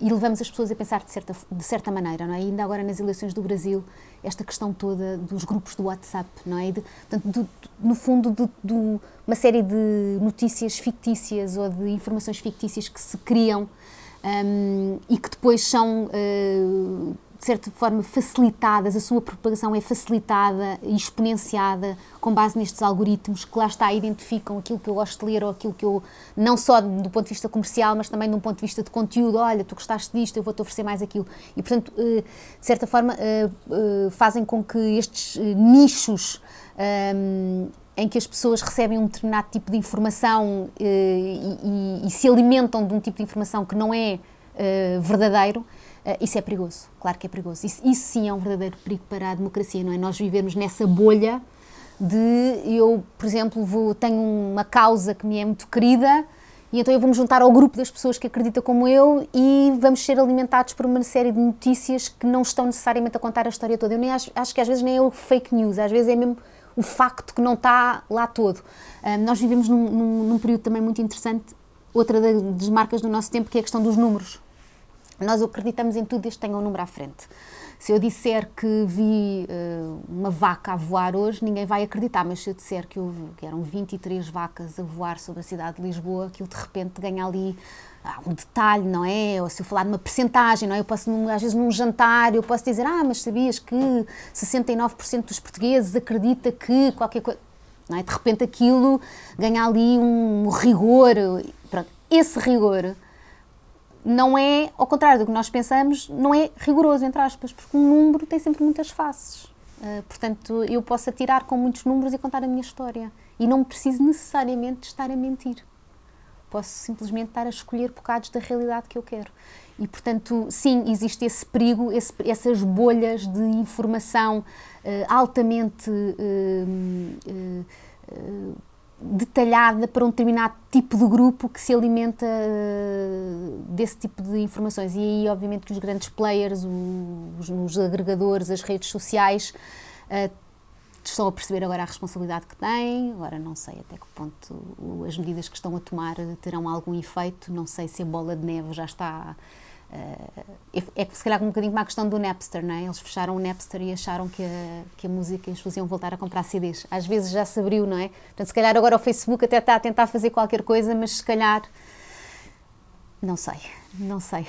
e levamos as pessoas a pensar de certa, de certa maneira, não é? E ainda agora nas eleições do Brasil, esta questão toda dos grupos do WhatsApp, não é? De, portanto, do, no fundo, de, de, uma série de notícias fictícias ou de informações fictícias que se criam um, e que depois são uh, de certa forma, facilitadas, a sua propagação é facilitada e exponenciada com base nestes algoritmos que lá está, identificam aquilo que eu gosto de ler ou aquilo que eu, não só do ponto de vista comercial, mas também um ponto de vista de conteúdo, olha, tu gostaste disto, eu vou-te oferecer mais aquilo. E, portanto, eh, de certa forma, eh, eh, fazem com que estes nichos em que as pessoas recebem um determinado tipo de informação e, e, e se alimentam de um tipo de informação que não é verdadeiro, ah, isso é perigoso, claro que é perigoso. Isso, isso, sim é um verdadeiro perigo para a democracia, não é? Nós vivemos nessa bolha de eu, por exemplo, vou, tenho uma causa que me é muito querida e então eu vou-me juntar ao grupo das pessoas que acreditam como eu e vamos ser alimentados por uma série de notícias que não estão necessariamente a contar a história toda. Eu nem acho, acho que às vezes nem é o fake news, às vezes é mesmo o facto que não está lá todo. Um, ah, nós vivemos num, num, num período também muito interessante, outra das marcas do nosso tempo, que é a questão dos números nós acreditamos em tudo desde que tenha um número à frente. Se eu disser que vi uh, uma vaca a voar hoje, ninguém vai acreditar, mas se eu disser que, houve, que eram 23 vacas a voar sobre a cidade de Lisboa, que eu de repente ganha ali ah, um detalhe, não é? Ou se eu falar de uma percentagem, não é? Eu posso, às vezes, num jantar, eu posso dizer, ah, mas sabias que 69% dos portugueses acredita que qualquer coisa. Não é? De repente aquilo ganha ali um rigor. Pronto, esse rigor não é, ao contrário do que nós pensamos, não é rigoroso, entre aspas, porque um número tem sempre muitas faces. Uh, portanto, eu posso atirar com muitos números e contar a minha história. E não preciso necessariamente estar a mentir. Posso simplesmente estar a escolher bocados da realidade que eu quero. E, portanto, sim, existe esse perigo, esse, essas bolhas de informação uh, altamente. Uh, detalhada para um determinado tipo de grupo que se alimenta eh, desse tipo de informações. E aí, obviamente, que os grandes players, os, os agregadores, as redes sociais eh, estão a perceber agora a responsabilidade que têm. Agora, não sei até que ponto as medidas que estão a tomar terão algum efeito. Não sei se a bola de neve já está eh, é que se calhar um bocadinho como a questão do Napster, não é? Eles fecharam o Napster e acharam que a, que a música eles faziam voltar a comprar CDs. Às vezes já se abriu, não é? Portanto, se calhar agora o Facebook até está a tentar fazer qualquer coisa, mas se calhar. Não sei, não sei.